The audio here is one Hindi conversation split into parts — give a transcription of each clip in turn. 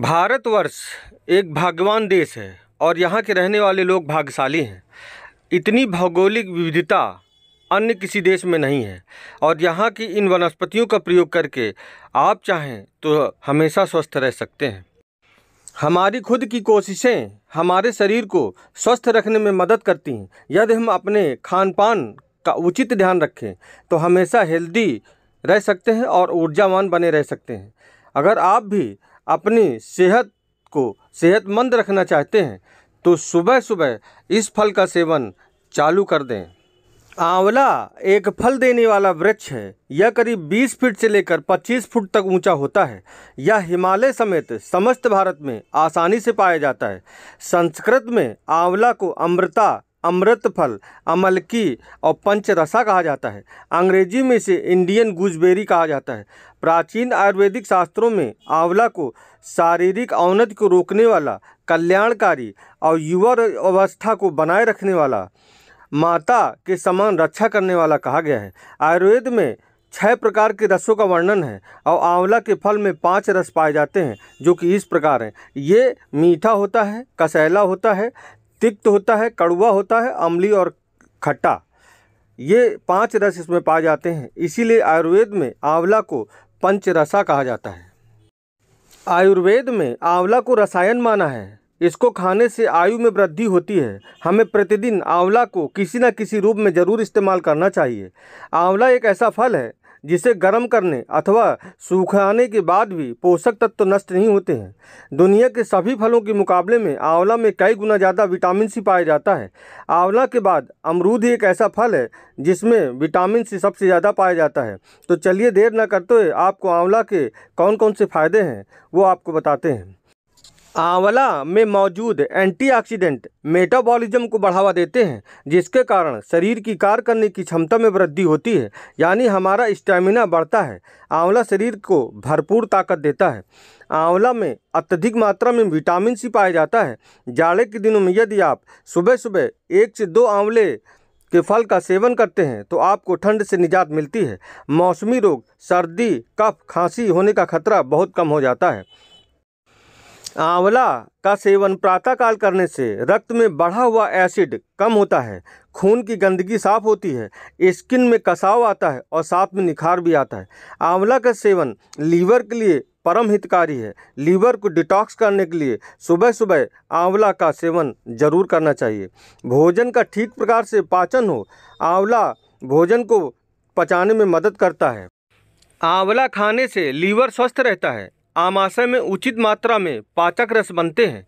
भारतवर्ष एक भाग्यवान देश है और यहाँ के रहने वाले लोग भाग्यशाली हैं इतनी भौगोलिक विविधता अन्य किसी देश में नहीं है और यहाँ की इन वनस्पतियों का प्रयोग करके आप चाहें तो हमेशा स्वस्थ रह सकते हैं हमारी खुद की कोशिशें हमारे शरीर को स्वस्थ रखने में मदद करती हैं यदि हम अपने खान पान का उचित ध्यान रखें तो हमेशा हेल्दी रह सकते हैं और ऊर्जावान बने रह सकते हैं अगर आप भी अपनी सेहत को सेहतमंद रखना चाहते हैं तो सुबह सुबह इस फल का सेवन चालू कर दें आंवला एक फल देने वाला वृक्ष है यह करीब 20 फीट से लेकर 25 फुट तक ऊंचा होता है यह हिमालय समेत समस्त भारत में आसानी से पाया जाता है संस्कृत में आंवला को अमृता अमृत फल अमलकी और पंचरसा कहा जाता है अंग्रेजी में इसे इंडियन गुजबेरी कहा जाता है प्राचीन आयुर्वेदिक शास्त्रों में आंवला को शारीरिक औनत को रोकने वाला कल्याणकारी और युवा अवस्था को बनाए रखने वाला माता के समान रक्षा करने वाला कहा गया है आयुर्वेद में छह प्रकार के रसों का वर्णन है और आंवला के फल में पांच रस पाए जाते हैं जो कि इस प्रकार हैं ये मीठा होता है कसैला होता है तिक्त होता है कड़वा होता है अम्ली और खट्टा ये पांच रस इसमें पाए जाते हैं इसीलिए आयुर्वेद में आंवला को पंचरसा कहा जाता है आयुर्वेद में आंवला को रसायन माना है इसको खाने से आयु में वृद्धि होती है हमें प्रतिदिन आंवला को किसी न किसी रूप में ज़रूर इस्तेमाल करना चाहिए आंवला एक ऐसा फल है जिसे गर्म करने अथवा सूखाने के बाद भी पोषक तत्व नष्ट नहीं होते हैं दुनिया के सभी फलों के मुकाबले में आंवला में कई गुना ज़्यादा विटामिन सी पाया जाता है आंवला के बाद अमरूद ही एक ऐसा फल है जिसमें विटामिन सी सबसे ज़्यादा पाया जाता है तो चलिए देर न करते हुए आपको आंवला के कौन कौन से फ़ायदे हैं वो आपको बताते हैं आंवला में मौजूद एंटीऑक्सीडेंट मेटाबॉलिज्म को बढ़ावा देते हैं जिसके कारण शरीर की कार्य करने की क्षमता में वृद्धि होती है यानी हमारा स्टेमिना बढ़ता है आंवला शरीर को भरपूर ताकत देता है आंवला में अत्यधिक मात्रा में विटामिन सी पाया जाता है जाड़े के दिनों में यदि आप सुबह सुबह एक से दो आंवले के फल का सेवन करते हैं तो आपको ठंड से निजात मिलती है मौसमी रोग सर्दी कफ खांसी होने का खतरा बहुत कम हो जाता है आंवला का सेवन प्रातःकाल करने से रक्त में बढ़ा हुआ एसिड कम होता है खून की गंदगी साफ होती है स्किन में कसाव आता है और साथ में निखार भी आता है आंवला का सेवन लीवर के लिए परम हितकारी है लीवर को डिटॉक्स करने के लिए सुबह सुबह आंवला का सेवन जरूर करना चाहिए भोजन का ठीक प्रकार से पाचन हो आंवला भोजन को पचाने में मदद करता है आंवला खाने से लीवर स्वस्थ रहता है आमाशय में उचित मात्रा में पाचक रस बनते हैं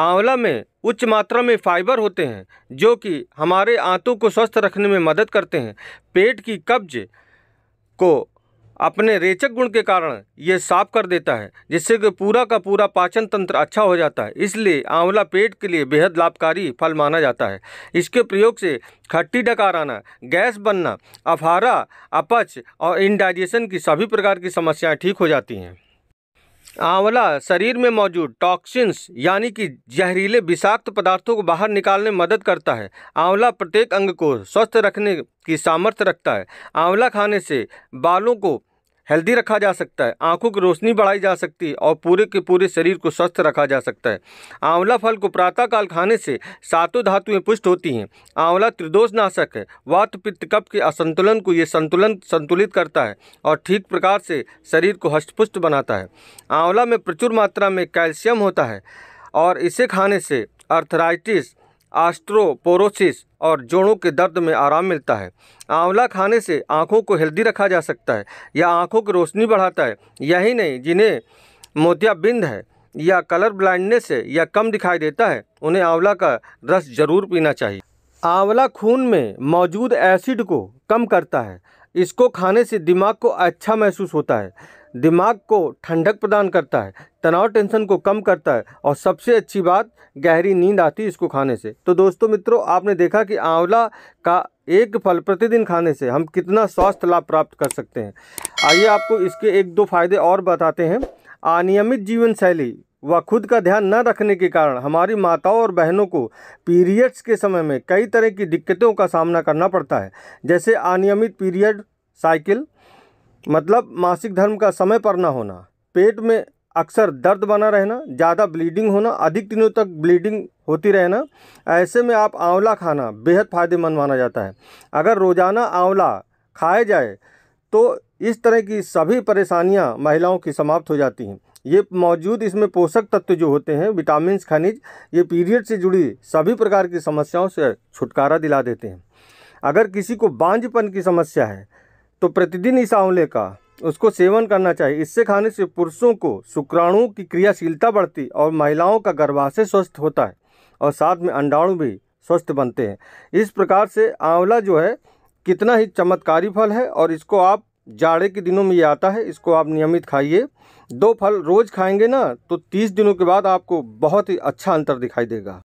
आंवला में उच्च मात्रा में फाइबर होते हैं जो कि हमारे आंतों को स्वस्थ रखने में मदद करते हैं पेट की कब्ज को अपने रेचक गुण के कारण ये साफ कर देता है जिससे कि पूरा का पूरा पाचन तंत्र अच्छा हो जाता है इसलिए आंवला पेट के लिए बेहद लाभकारी फल माना जाता है इसके प्रयोग से खट्टी डकार आना गैस बनना अफारा अपच और इनडाइजेशन की सभी प्रकार की समस्याएं ठीक हो जाती हैं आंवला शरीर में मौजूद टॉक्सिन्स यानी कि जहरीले विषाक्त पदार्थों को बाहर निकालने में मदद करता है आंवला प्रत्येक अंग को स्वस्थ रखने की सामर्थ्य रखता है आंवला खाने से बालों को हेल्दी रखा जा सकता है आंखों की रोशनी बढ़ाई जा सकती है और पूरे के पूरे शरीर को स्वस्थ रखा जा सकता है आंवला फल को प्रातःकाल खाने से सातों धातुएं पुष्ट होती हैं आंवला त्रिदोष नाशक है वात पित्त कप के असंतुलन को ये संतुलन संतुलित करता है और ठीक प्रकार से शरीर को हष्टपुष्ट बनाता है आंवला में प्रचुर मात्रा में कैल्शियम होता है और इसे खाने से अर्थराइटिस आस्ट्रोपोरोसिस और जोड़ों के दर्द में आराम मिलता है आंवला खाने से आँखों को हेल्दी रखा जा सकता है या आँखों की रोशनी बढ़ाता है यही नहीं जिन्हें मोतियाबिंद है या कलर ब्लाइंडनेस है या कम दिखाई देता है उन्हें आंवला का रस जरूर पीना चाहिए आंवला खून में मौजूद एसिड को कम करता है इसको खाने से दिमाग को अच्छा महसूस होता है दिमाग को ठंडक प्रदान करता है तनाव टेंशन को कम करता है और सबसे अच्छी बात गहरी नींद आती है इसको खाने से तो दोस्तों मित्रों आपने देखा कि आंवला का एक फल प्रतिदिन खाने से हम कितना स्वास्थ्य लाभ प्राप्त कर सकते हैं आइए आपको इसके एक दो फायदे और बताते हैं अनियमित जीवन शैली व खुद का ध्यान न रखने के कारण हमारी माताओं और बहनों को पीरियड्स के समय में कई तरह की दिक्कतों का सामना करना पड़ता है जैसे अनियमित पीरियड साइकिल मतलब मासिक धर्म का समय पर ना होना पेट में अक्सर दर्द बना रहना ज़्यादा ब्लीडिंग होना अधिक दिनों तक ब्लीडिंग होती रहना ऐसे में आप आंवला खाना बेहद फ़ायदेमंद माना जाता है अगर रोज़ाना आंवला खाया जाए तो इस तरह की सभी परेशानियां महिलाओं की समाप्त हो जाती हैं ये मौजूद इसमें पोषक तत्व जो होते हैं विटामिन खनिज ये पीरियड से जुड़ी सभी प्रकार की समस्याओं से छुटकारा दिला देते हैं अगर किसी को बांझपन की समस्या है तो प्रतिदिन इस आंवले का उसको सेवन करना चाहिए इससे खाने से पुरुषों को शुक्राणुओं की क्रियाशीलता बढ़ती और महिलाओं का गर्भाशय स्वस्थ होता है और साथ में अंडाणु भी स्वस्थ बनते हैं इस प्रकार से आंवला जो है कितना ही चमत्कारी फल है और इसको आप जाड़े के दिनों में ये आता है इसको आप नियमित खाइए दो फल रोज़ खाएंगे ना तो तीस दिनों के बाद आपको बहुत ही अच्छा अंतर दिखाई देगा